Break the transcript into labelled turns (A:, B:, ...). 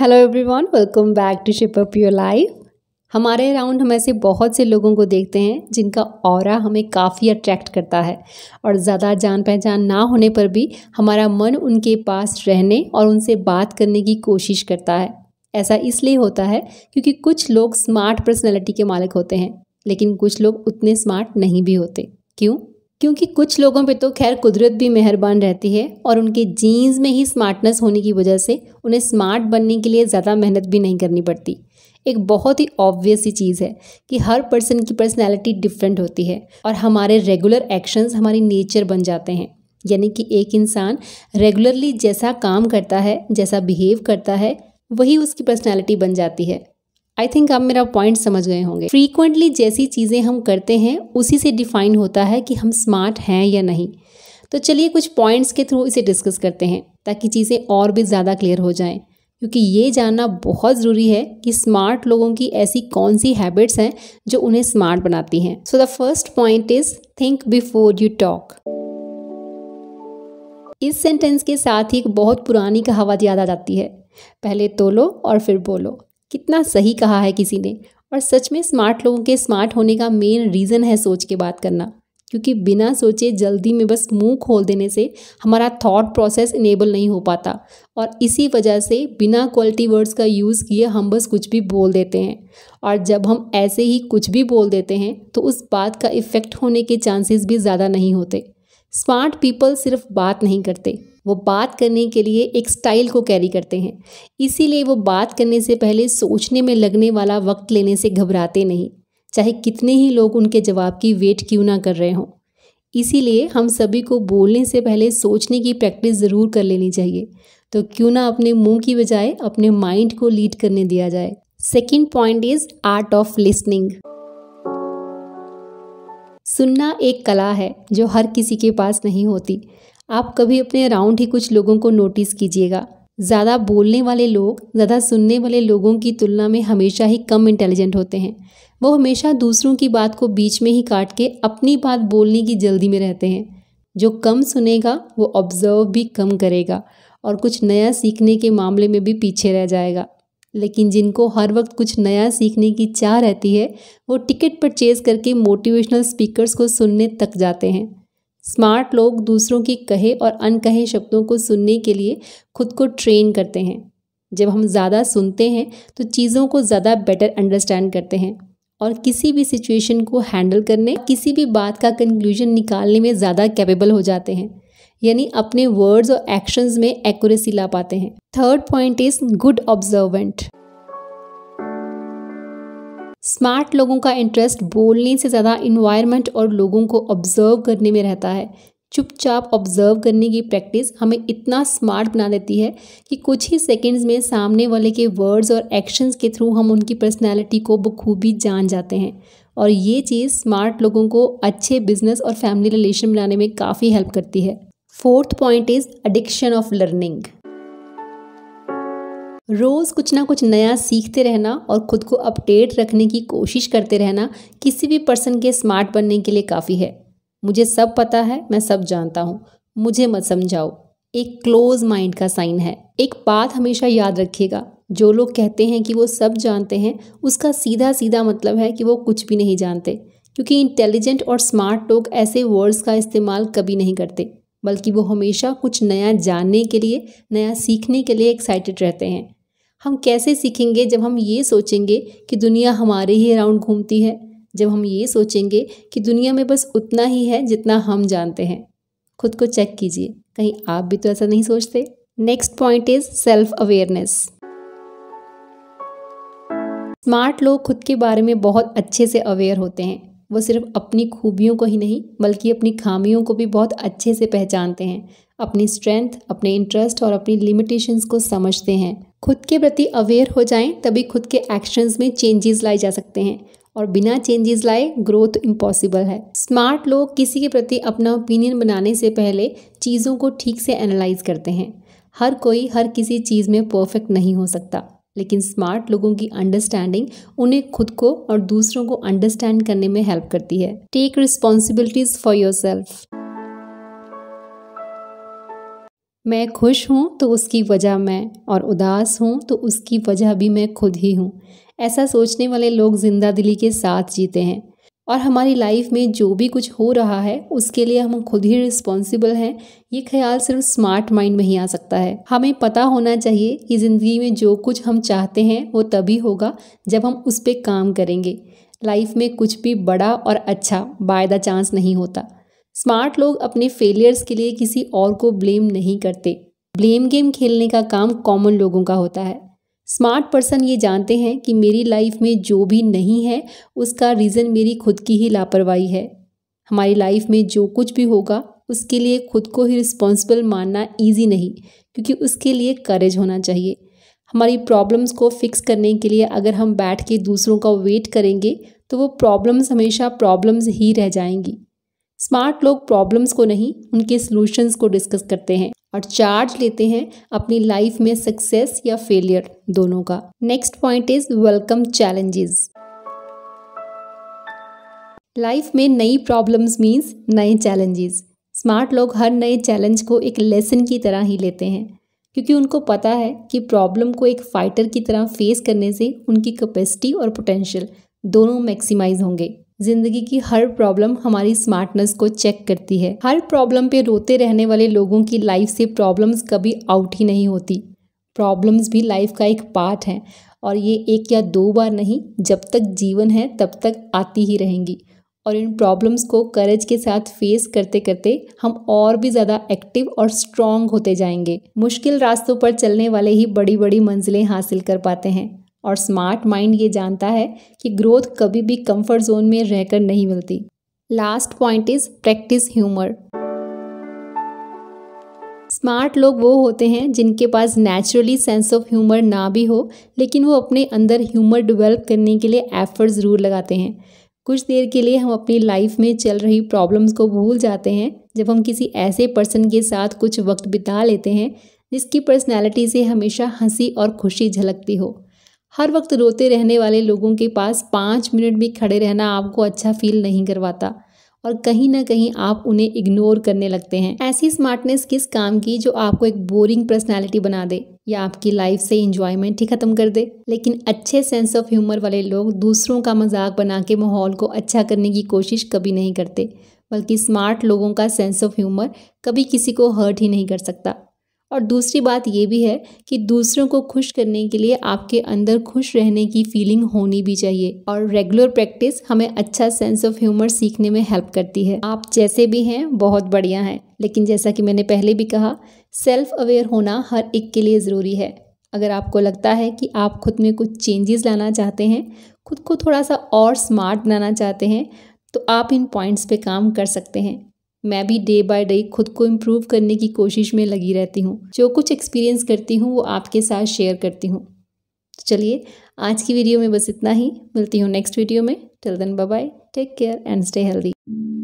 A: hello everyone welcome back to shape up your life हमारे around हम ऐसे बहुत से लोगों को देखते हैं जिनका और हमें काफ़ी अट्रैक्ट करता है और ज़्यादा जान पहचान ना होने पर भी हमारा मन उनके पास रहने और उनसे बात करने की कोशिश करता है ऐसा इसलिए होता है क्योंकि कुछ लोग स्मार्ट पर्सनैलिटी के मालिक होते हैं लेकिन कुछ लोग उतने स्मार्ट नहीं भी होते क्यों क्योंकि कुछ लोगों पे तो खैर कुदरत भी मेहरबान रहती है और उनके जीन्स में ही स्मार्टनेस होने की वजह से उन्हें स्मार्ट बनने के लिए ज़्यादा मेहनत भी नहीं करनी पड़ती एक बहुत ही ऑब्वियस सी चीज़ है कि हर पर्सन की पर्सनैलिटी डिफरेंट होती है और हमारे रेगुलर एक्शंस हमारी नेचर बन जाते हैं यानी कि एक इंसान रेगुलरली जैसा काम करता है जैसा बिहेव करता है वही उसकी पर्सनैलिटी बन जाती है आई थिंक आप मेरा पॉइंट समझ गए होंगे फ्रीक्वेंटली जैसी चीज़ें हम करते हैं उसी से डिफाइन होता है कि हम स्मार्ट हैं या नहीं तो चलिए कुछ पॉइंट्स के थ्रू इसे डिस्कस करते हैं ताकि चीज़ें और भी ज़्यादा क्लियर हो जाएं क्योंकि ये जानना बहुत ज़रूरी है कि स्मार्ट लोगों की ऐसी कौन सी हैबिट्स हैं जो उन्हें स्मार्ट बनाती हैं so the first point is think before you talk इस सेंटेंस के साथ ही एक बहुत पुरानी कहावत याद आ जाती है पहले तोलो और फिर बोलो कितना सही कहा है किसी ने और सच में स्मार्ट लोगों के स्मार्ट होने का मेन रीज़न है सोच के बात करना क्योंकि बिना सोचे जल्दी में बस मुंह खोल देने से हमारा थॉट प्रोसेस इनेबल नहीं हो पाता और इसी वजह से बिना क्वालिटी वर्ड्स का यूज़ किए हम बस कुछ भी बोल देते हैं और जब हम ऐसे ही कुछ भी बोल देते हैं तो उस बात का इफ़ेक्ट होने के चांसेस भी ज़्यादा नहीं होते स्मार्ट पीपल सिर्फ बात नहीं करते वो बात करने के लिए एक स्टाइल को कैरी करते हैं इसीलिए वो बात करने से पहले सोचने में लगने वाला वक्त लेने से घबराते नहीं चाहे कितने ही लोग उनके जवाब की वेट क्यों ना कर रहे हों इसीलिए हम सभी को बोलने से पहले सोचने की प्रैक्टिस ज़रूर कर लेनी चाहिए तो क्यों ना अपने मुंह की बजाय अपने माइंड को लीड करने दिया जाए second point is art of listening सुनना एक कला है जो हर किसी के पास नहीं होती आप कभी अपने अराउंड ही कुछ लोगों को नोटिस कीजिएगा ज़्यादा बोलने वाले लोग ज़्यादा सुनने वाले लोगों की तुलना में हमेशा ही कम इंटेलिजेंट होते हैं वो हमेशा दूसरों की बात को बीच में ही काट के अपनी बात बोलने की जल्दी में रहते हैं जो कम सुनेगा वो ऑब्ज़र्व भी कम करेगा और कुछ नया सीखने के मामले में भी पीछे रह जाएगा लेकिन जिनको हर वक्त कुछ नया सीखने की चाह रहती है वो टिकट परचेज करके मोटिवेशनल स्पीकर्स को सुनने तक जाते हैं स्मार्ट लोग दूसरों के कहे और अनकहे शब्दों को सुनने के लिए खुद को ट्रेन करते हैं जब हम ज़्यादा सुनते हैं तो चीज़ों को ज़्यादा बेटर अंडरस्टैंड करते हैं और किसी भी सिचुएशन को हैंडल करने किसी भी बात का कंक्लूजन निकालने में ज़्यादा कैपेबल हो जाते हैं यानी अपने वर्ड्स और एक्शंस में एक्यूरेसी ला पाते हैं third point is good observant smart लोगों का इंटरेस्ट बोलने से ज़्यादा इन्वायरमेंट और लोगों को ऑब्जर्व करने में रहता है चुपचाप ऑब्जर्व करने की प्रैक्टिस हमें इतना स्मार्ट बना देती है कि कुछ ही सेकंड्स में सामने वाले के वर्ड्स और एक्शंस के थ्रू हम उनकी पर्सनालिटी को बखूबी जान जाते हैं और ये चीज़ स्मार्ट लोगों को अच्छे बिजनेस और फैमिली रिलेशन बनाने में काफ़ी हेल्प करती है fourth point is addiction of learning रोज़ कुछ ना कुछ नया सीखते रहना और ख़ुद को अपडेट रखने की कोशिश करते रहना किसी भी पर्सन के स्मार्ट बनने के लिए काफ़ी है मुझे सब पता है मैं सब जानता हूँ मुझे मत समझाओ एक क्लोज माइंड का साइन है एक बात हमेशा याद रखिएगा जो लोग कहते हैं कि वो सब जानते हैं उसका सीधा सीधा मतलब है कि वो कुछ भी नहीं जानते क्योंकि इंटेलिजेंट और स्मार्ट लोग ऐसे वर्ड्स का इस्तेमाल कभी नहीं करते बल्कि वो हमेशा कुछ नया जानने के लिए नया सीखने के लिए एक्साइटेड रहते हैं हम कैसे सीखेंगे जब हम ये सोचेंगे कि दुनिया हमारे ही अराउंड घूमती है जब हम ये सोचेंगे कि दुनिया में बस उतना ही है जितना हम जानते हैं खुद को चेक कीजिए कहीं आप भी तो ऐसा नहीं सोचते next point is self awareness smart लोग खुद के बारे में बहुत अच्छे से अवेयर होते हैं वो सिर्फ अपनी खूबियों को ही नहीं बल्कि अपनी खामियों को भी बहुत अच्छे से पहचानते हैं अपनी स्ट्रेंथ अपने इंटरेस्ट और अपनी लिमिटेशंस को समझते हैं खुद के प्रति अवेयर हो जाएं तभी खुद के एक्शंस में चेंजेस लाए जा सकते हैं और बिना चेंजेस लाए ग्रोथ इम्पॉसिबल है स्मार्ट लोग किसी के प्रति अपना ओपिनियन बनाने से पहले चीज़ों को ठीक से एनालाइज करते हैं हर कोई हर किसी चीज़ में परफेक्ट नहीं हो सकता लेकिन स्मार्ट लोगों की अंडरस्टैंडिंग उन्हें खुद को और दूसरों को अंडरस्टैंड करने में हेल्प करती है take responsibilities for yourself मैं खुश हूँ तो उसकी वजह मैं और उदास हूँ तो उसकी वजह भी मैं खुद ही हूँ ऐसा सोचने वाले लोग जिंदा दिली के साथ जीते हैं और हमारी लाइफ में जो भी कुछ हो रहा है उसके लिए हम खुद ही रिस्पॉन्सिबल हैं ये ख्याल सिर्फ स्मार्ट माइंड में ही आ सकता है हमें पता होना चाहिए कि ज़िंदगी में जो कुछ हम चाहते हैं वो तभी होगा जब हम उस पर काम करेंगे लाइफ में कुछ भी बड़ा और अच्छा बाय द चांस नहीं होता स्मार्ट लोग अपने फेलियर्स के लिए किसी और को ब्लेम नहीं करते ब्लेम गेम खेलने का काम कॉमन लोगों का होता है स्मार्ट पर्सन ये जानते हैं कि मेरी लाइफ में जो भी नहीं है उसका रीज़न मेरी खुद की ही लापरवाही है हमारी लाइफ में जो कुछ भी होगा उसके लिए खुद को ही रिस्पॉन्सिबल मानना ईजी नहीं क्योंकि उसके लिए करेज होना चाहिए हमारी प्रॉब्लम्स को फिक्स करने के लिए अगर हम बैठ के दूसरों का वेट करेंगे तो वो प्रॉब्लम्स हमेशा प्रॉब्लम्स ही रह जाएंगी स्मार्ट लोग प्रॉब्लम्स को नहीं उनके सॉल्यूशंस को डिस्कस करते हैं और चार्ज लेते हैं अपनी लाइफ में सक्सेस या फेलियर दोनों का next point is welcome challenges life में नई प्रॉब्लम्स मीन्स नए चैलेंजेस स्मार्ट लोग हर नए चैलेंज को एक लेसन की तरह ही लेते हैं क्योंकि उनको पता है कि प्रॉब्लम को एक फाइटर की तरह फेस करने से उनकी कैपेसिटी और पोटेंशियल दोनों मैक्सिमाइज होंगे जिंदगी की हर प्रॉब्लम हमारी स्मार्टनेस को चेक करती है हर प्रॉब्लम पे रोते रहने वाले लोगों की लाइफ से प्रॉब्लम्स कभी आउट ही नहीं होती प्रॉब्लम्स भी लाइफ का एक पार्ट है और ये एक या दो बार नहीं जब तक जीवन है तब तक आती ही रहेंगी और इन प्रॉब्लम्स को करेज के साथ फेस करते करते हम और भी ज़्यादा एक्टिव और स्ट्रांग होते जाएंगे मुश्किल रास्तों पर चलने वाले ही बड़ी बड़ी मंजिलें हासिल कर पाते हैं और स्मार्ट माइंड ये जानता है कि ग्रोथ कभी भी कंफर्ट जोन में रहकर नहीं मिलती last point is practice humour smart लोग वो होते हैं जिनके पास नेचुरली सेंस ऑफ ह्यूमर ना भी हो लेकिन वो अपने अंदर ह्यूमर डेवलप करने के लिए एफर्ट ज़रूर लगाते हैं कुछ देर के लिए हम अपनी लाइफ में चल रही प्रॉब्लम्स को भूल जाते हैं जब हम किसी ऐसे पर्सन के साथ कुछ वक्त बिता लेते हैं जिसकी पर्सनैलिटी से हमेशा हंसी और खुशी झलकती हो हर वक्त रोते रहने वाले लोगों के पास पाँच मिनट भी खड़े रहना आपको अच्छा फील नहीं करवाता और कहीं ना कहीं आप उन्हें इग्नोर करने लगते हैं ऐसी स्मार्टनेस किस काम की जो आपको एक बोरिंग पर्सनैलिटी बना दे या आपकी लाइफ से इंजॉयमेंट ही ख़त्म कर दे लेकिन अच्छे सेंस ऑफ ह्यूमर वाले लोग दूसरों का मजाक बना के माहौल को अच्छा करने की कोशिश कभी नहीं करते बल्कि स्मार्ट लोगों का सेंस ऑफ ह्यूमर कभी किसी को हर्ट ही नहीं कर सकता और दूसरी बात ये भी है कि दूसरों को खुश करने के लिए आपके अंदर खुश रहने की फीलिंग होनी भी चाहिए और रेगुलर प्रैक्टिस हमें अच्छा सेंस ऑफ ह्यूमर सीखने में हेल्प करती है आप जैसे भी हैं बहुत बढ़िया हैं लेकिन जैसा कि मैंने पहले भी कहा सेल्फ अवेयर होना हर एक के लिए ज़रूरी है अगर आपको लगता है कि आप खुद में कुछ चेंजेस लाना चाहते हैं खुद को थोड़ा सा और स्मार्ट बनाना चाहते हैं तो आप इन पॉइंट्स पे काम कर सकते हैं मैं भी डे बाय डे खुद को इम्प्रूव करने की कोशिश में लगी रहती हूँ जो कुछ एक्सपीरियंस करती हूँ वो आपके साथ शेयर करती हूँ तो चलिए आज की वीडियो में बस इतना ही मिलती हूँ नेक्स्ट वीडियो में till then bye take care and stay healthy